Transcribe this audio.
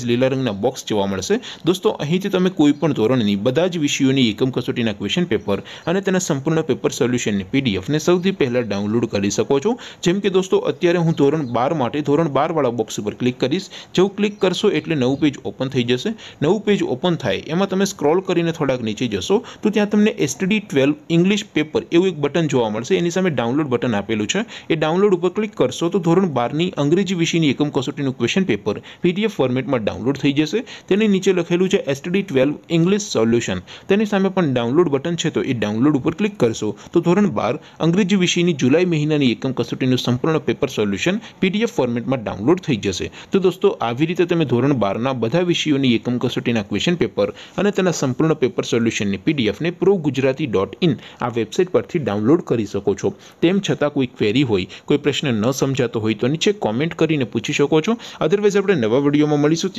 જ લીલા રંગના બોક્સ જોવા મળશે દોસ્તો અહીંથી તમે કોઈ પણ ધોરણની બધા જ વિષયોની એકમ કસોટીના ક્વેશ્ચન પેપર અને તેના સંપૂર્ણ પેપર સોલ્યુશનની પીડીએફને સૌથી પહેલાં ડાઉનલોડ કરી શકો છો જેમ કે દોસ્તો અત્યારે હું ધોરણ બાર માટે ધોરણ બારવાળા બોક્સ ઉપર ક્લિક કરીશ જો ક્લિક કરશો એટલે નવું પેજ ઓપન થઈ જશે નવું પેજ ઓપન થાય એમાં તમે સ્ક્રોલ કરીને થોડાક નીચે જશો તો ત્યાં તમને એસટીડી ટ્વેલ્વ ઇંગ્લિશ પેપર એવું એક બટન જોવા મળશે એની સામે ડાઉનલોડ બટન આપેલું છે એ ડાઉનલોડ ઉપર ક્લિક કરશો તો ધોરણ બારની અંગ્રેજી વિષયની એકમ કસોટીનું ક્વેશ્ચન પેપર પીડીએફ ફોર્મેટમાં ડાઉનલોડ થઈ જશે તેની નીચે લખેલું છે એસટીડી ટ્વેલ્વ ઇંગ્લિશ સોલ્યુશન તેની સામે પણ ડાઉનલોડ બટન છે તો એ ડાઉનલોડ ઉપર ક્લિક કરશો તો ધોરણ બાર અંગ્રેજી વિષયની જુલાઈ મહિનાની એકમ કસોટીનું સંપૂર્ણ પેપર સોલ્યુશન પીડીએફ ફોર્મેટમાં ડાઉનલોડ થઈ જશે તો દોસ્તો આવી રીતે તમે ધોરણ બારના બધા વિષયોની એકમ કસોટીના ક્વેશ્ચન પેપર અને તેના સંપૂર્ણ પેપર સોલ્યુશનની પીડીએફને પ્રો ગુજરાતી ડોટ ઇન આ વેબસાઇટ પરથી ડાઉનલોડ કરી શકો છો તેમ છતાં કોઈ ક્વેરી હોય કોઈ પ્રશ્ન ન સમજાતો હોય તો નીચે કોમેન્ટ કરીને પૂછી શકો છો અધરવાઇઝ આપણે નવા વિડીયોમાં મળીશું